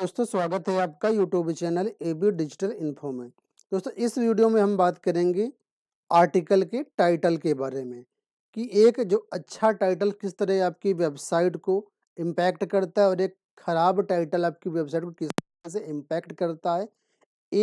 दोस्तों स्वागत है आपका YouTube channel A B digital info में दोस्तों इस वीडियो में हम बात करेंगे आर्टिकल के टाइटल के बारे में कि एक जो अच्छा टाइटल किस तरह आपकी वेबसाइट को इम्पैक्ट करता है और एक ख़राब टाइटल आपकी वेबसाइट को किस तरह से इम्पैक्ट करता है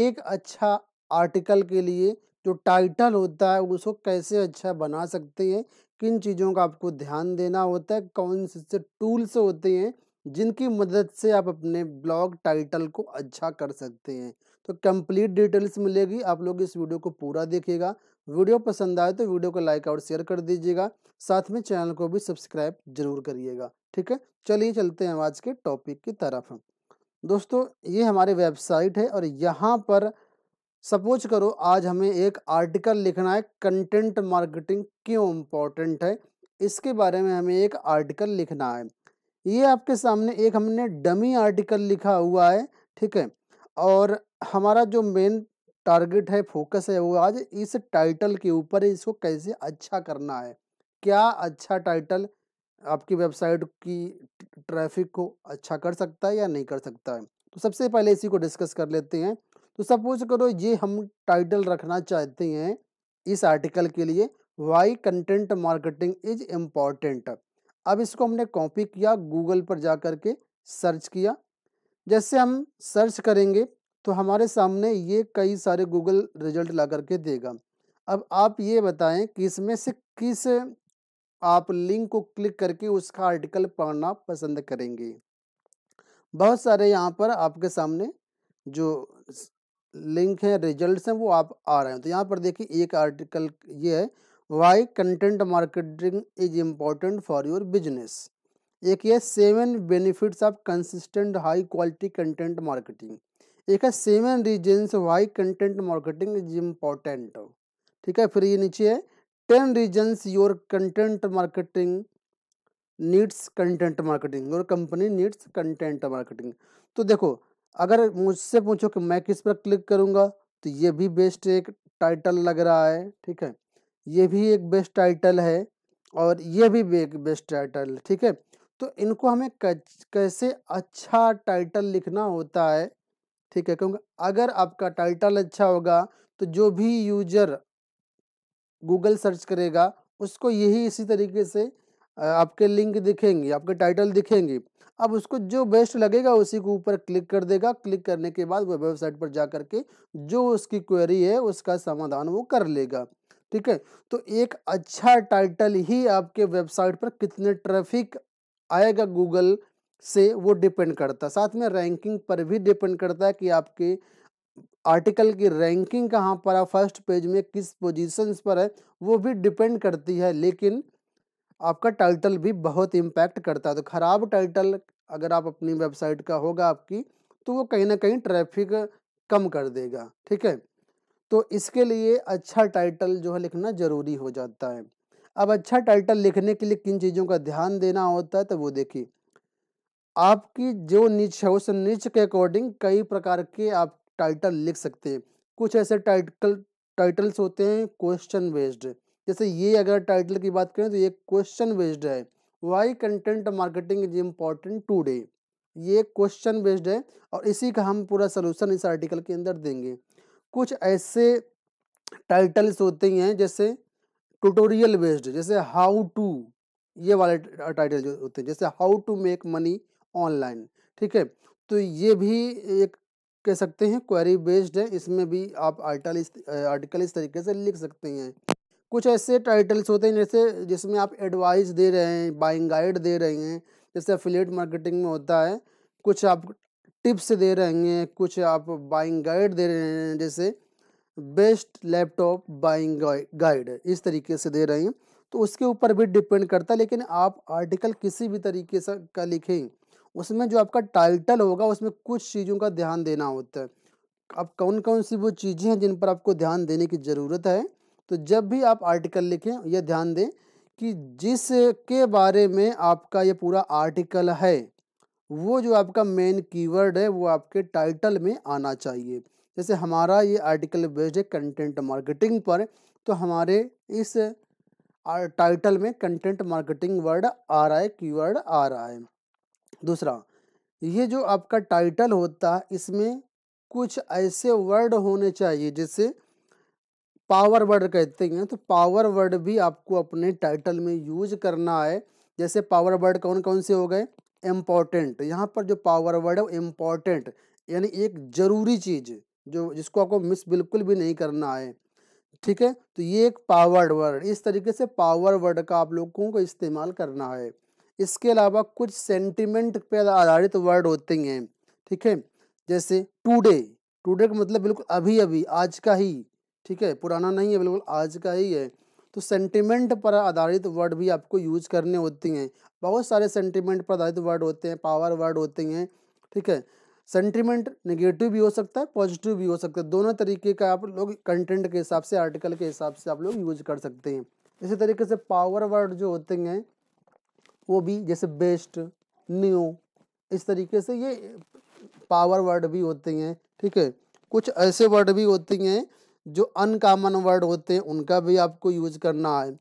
एक अच्छा आर्टिकल के लिए जो टाइटल होता है उसको कैसे अच्छा बना सकते हैं किन चीज़ों का आपको ध्यान देना होता है कौन से टूल्स होते हैं जिनकी मदद से आप अपने ब्लॉग टाइटल को अच्छा कर सकते हैं तो कंप्लीट डिटेल्स मिलेगी आप लोग इस वीडियो को पूरा देखिएगा वीडियो पसंद आए तो वीडियो को लाइक और शेयर कर दीजिएगा साथ में चैनल को भी सब्सक्राइब जरूर करिएगा ठीक है चलिए चलते हैं आज के टॉपिक की तरफ दोस्तों ये हमारी वेबसाइट है और यहाँ पर सपोज करो आज हमें एक आर्टिकल लिखना है कंटेंट मार्केटिंग क्यों इम्पोर्टेंट है इसके बारे में हमें एक आर्टिकल लिखना है ये आपके सामने एक हमने डमी आर्टिकल लिखा हुआ है ठीक है और हमारा जो मेन टारगेट है फोकस है वो आज इस टाइटल के ऊपर इसको कैसे अच्छा करना है क्या अच्छा टाइटल आपकी वेबसाइट की ट्रैफिक को अच्छा कर सकता है या नहीं कर सकता है तो सबसे पहले इसी को डिस्कस कर लेते हैं तो सपोज करो ये हम टाइटल रखना चाहते हैं इस आर्टिकल के लिए why content marketing is important अब इसको हमने कॉपी किया गूगल पर जा कर के सर्च किया जैसे हम सर्च करेंगे तो हमारे सामने ये कई सारे गूगल रिजल्ट ला करके देगा अब आप ये बताएं कि इसमें से किस आप लिंक को क्लिक करके उसका आर्टिकल पढ़ना पसंद करेंगे बहुत सारे यहाँ पर आपके सामने जो लिंक हैं रिजल्ट्स हैं वो आप आ रहे हैं तो यहाँ पर देखिए एक आर्टिकल ये है why content marketing is important for your business एक है seven benefits of consistent high quality content marketing एक है seven reasons why content marketing is important ठीक है फिर ये नीचे है ten reasons your content marketing needs content marketing your company needs content marketing तो देखो अगर मुझसे पूछो कि मैं किस पर क्लिक करूँगा तो ये भी बेस्ट एक टाइटल लग रहा है ठीक है ये भी एक बेस्ट टाइटल है और ये भी एक बेस्ट टाइटल ठीक है तो इनको हमें कैसे अच्छा टाइटल लिखना होता है ठीक है क्योंकि अगर आपका टाइटल अच्छा होगा तो जो भी यूजर गूगल सर्च करेगा उसको यही इसी तरीके से आपके लिंक दिखेंगे आपके टाइटल दिखेंगे अब उसको जो बेस्ट लगेगा उसी के ऊपर क्लिक कर देगा क्लिक करने के बाद वह वेबसाइट पर जा करके जो उसकी क्वेरी है उसका समाधान वो कर लेगा ठीक है तो एक अच्छा टाइटल ही आपके वेबसाइट पर कितने ट्रैफिक आएगा गूगल से वो डिपेंड करता है साथ में रैंकिंग पर भी डिपेंड करता है कि आपके आर्टिकल की रैंकिंग कहाँ पर है फर्स्ट पेज में किस पोजीशन पर है वो भी डिपेंड करती है लेकिन आपका टाइटल भी बहुत इम्पैक्ट करता है तो ख़राब टाइटल अगर आप अपनी वेबसाइट का होगा आपकी तो वो कहीं ना कहीं ट्रैफिक कम कर देगा ठीक है तो इसके लिए अच्छा टाइटल जो है लिखना ज़रूरी हो जाता है अब अच्छा टाइटल लिखने के लिए किन चीज़ों का ध्यान देना होता है तो वो देखिए आपकी जो नीच है उस नीच के अकॉर्डिंग कई प्रकार के आप टाइटल लिख सकते हैं कुछ ऐसे टाइटल टाइटल्स होते हैं क्वेश्चन बेस्ड जैसे ये अगर टाइटल की बात करें तो ये क्वेश्चन बेस्ड है why content marketing is important today ये क्वेश्चन बेस्ड है और इसी का हम पूरा सोल्यूशन इस आर्टिकल के अंदर देंगे कुछ ऐसे टाइटल्स होते हैं जैसे ट्यूटोरियल बेस्ड जैसे हाउ टू ये वाले टाइटल जो होते हैं जैसे how to make money online ठीक है तो ये भी एक कह सकते हैं क्वेरी बेस्ड है इसमें भी आप आर्टल इस आर्टिकल इस तरीके से लिख सकते हैं कुछ ऐसे टाइटल्स होते हैं जैसे जिसमें आप एडवाइस दे रहे हैं बाइंग गाइड दे रहे हैं जैसे अफिलेट मार्केटिंग में होता है कुछ आप टिप्स दे रहे हैं कुछ आप बाइंग गाइड दे रहे हैं जैसे बेस्ट लैपटॉप बाइंग गाइड इस तरीके से दे रहे हैं तो उसके ऊपर भी डिपेंड करता है लेकिन आप आर्टिकल किसी भी तरीके से का लिखें उसमें जो आपका टाइटल होगा उसमें कुछ चीज़ों का ध्यान देना होता है अब कौन कौन सी वो चीज़ें हैं जिन पर आपको ध्यान देने की ज़रूरत है तो जब भी आप आर्टिकल लिखें यह ध्यान दें कि जिसके बारे में आपका ये पूरा आर्टिकल है वो जो आपका मेन कीवर्ड है वो आपके टाइटल में आना चाहिए जैसे हमारा ये आर्टिकल बेस्ड है कंटेंट मार्केटिंग पर तो हमारे इस टाइटल में कंटेंट मार्केटिंग वर्ड आ रहा है कीवर्ड आ रहा है दूसरा ये जो आपका टाइटल होता है इसमें कुछ ऐसे वर्ड होने चाहिए जैसे पावर वर्ड कहते हैं तो पावर वर्ड भी आपको अपने टाइटल में यूज करना है जैसे पावर वर्ड कौन कौन से हो गए इम्पॉर्टेंट यहाँ पर जो पावर वर्ड है वो इम्पॉर्टेंट यानी एक ज़रूरी चीज़ जो जिसको आपको मिस बिल्कुल भी नहीं करना है ठीक है तो ये एक पावर वर्ड इस तरीके से पावर वर्ड का आप लोगों को इस्तेमाल करना है इसके अलावा कुछ सेंटिमेंट पर आधारित वर्ड होते हैं ठीक है जैसे टूडे टूडे का मतलब बिल्कुल अभी अभी आज का ही ठीक है पुराना नहीं है बिल्कुल आज का ही है तो सेंटिमेंट पर आधारित वर्ड भी आपको यूज करने होती हैं बहुत सारे सेंटिमेंट पर आधारित वर्ड होते हैं पावर वर्ड होते हैं ठीक है सेंटिमेंट नेगेटिव भी हो सकता है पॉजिटिव भी हो सकता है दोनों तरीके का आप लोग कंटेंट के हिसाब से आर्टिकल के हिसाब से आप लोग यूज कर सकते हैं इसी तरीके से पावर वर्ड जो होते हैं वो भी जैसे बेस्ट न्यू इस तरीके से ये पावर वर्ड भी होते हैं ठीक है कुछ ऐसे वर्ड भी होते हैं जो अनकामन वर्ड होते हैं उनका भी आपको यूज करना है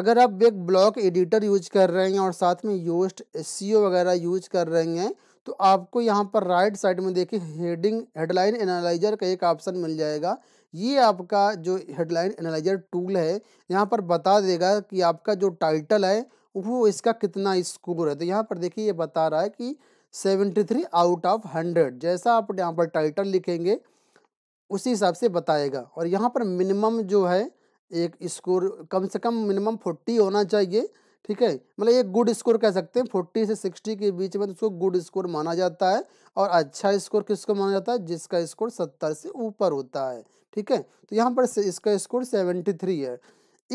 अगर आप एक ब्लॉक एडिटर यूज कर रहे हैं और साथ में यूस्ट एस e वगैरह यूज कर रहे हैं तो आपको यहाँ पर राइट साइड में देखिए हेडिंग हेडलाइन एनालाइजर का एक ऑप्शन मिल जाएगा ये आपका जो हेडलाइन एनालाइजर टूल है यहाँ पर बता देगा कि आपका जो टाइटल है वो इसका कितना स्कोर है तो यहाँ पर देखिए ये बता रहा है कि seventy three out of hundred जैसा आप यहाँ पर टाइटल लिखेंगे उसी हिसाब से बताएगा और यहाँ पर मिनिमम जो है एक स्कोर कम से कम मिनिमम फोर्टी होना चाहिए ठीक है मतलब एक गुड स्कोर कह सकते हैं फोर्टी से सिक्सटी के बीच में तो उसको गुड स्कोर माना जाता है और अच्छा स्कोर किसको माना जाता है जिसका स्कोर सत्तर से ऊपर होता है ठीक है तो यहाँ पर इसका स्कोर सेवेंटी थ्री है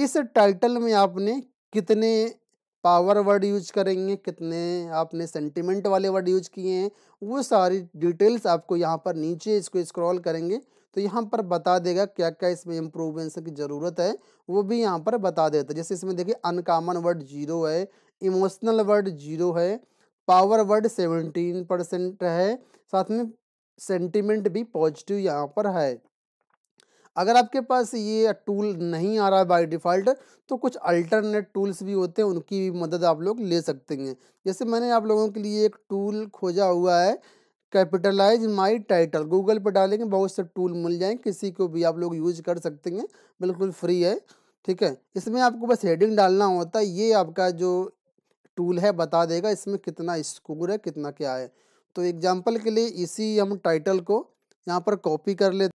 इस टाइटल में आपने कितने पावर वर्ड यूज करेंगे कितने आपने सेंटिमेंट वाले वर्ड यूज किए हैं वो सारी डिटेल्स आपको यहाँ पर नीचे इसको स्क्रॉल करेंगे तो यहाँ पर बता देगा क्या क्या इसमें इम्प्रूवमेंट्स की ज़रूरत है वो भी यहाँ पर बता देता है जैसे इसमें देखिए अनकॉमन वर्ड जीरो है इमोशनल वर्ड जीरो है पावर वर्ड सेवनटीन परसेंट है साथ में सेंटिमेंट भी पॉजिटिव यहाँ पर है अगर आपके पास ये टूल नहीं आ रहा है बाई डिफ़ॉल्ट तो कुछ अल्टरनेट टूल्स भी होते हैं उनकी भी मदद आप लोग ले सकते हैं जैसे मैंने आप लोगों के लिए एक टूल खोजा हुआ है कैपिटलाइज माई टाइटल गूगल पर डालेंगे बहुत से टूल मिल जाएंगे किसी को भी आप लोग यूज कर सकते हैं बिल्कुल फ्री है ठीक है इसमें आपको बस हेडिंग डालना होता है ये आपका जो टूल है बता देगा इसमें कितना स्कोर है कितना क्या है तो एग्जाम्पल के लिए इसी हम टाइटल को यहाँ पर कॉपी कर लेते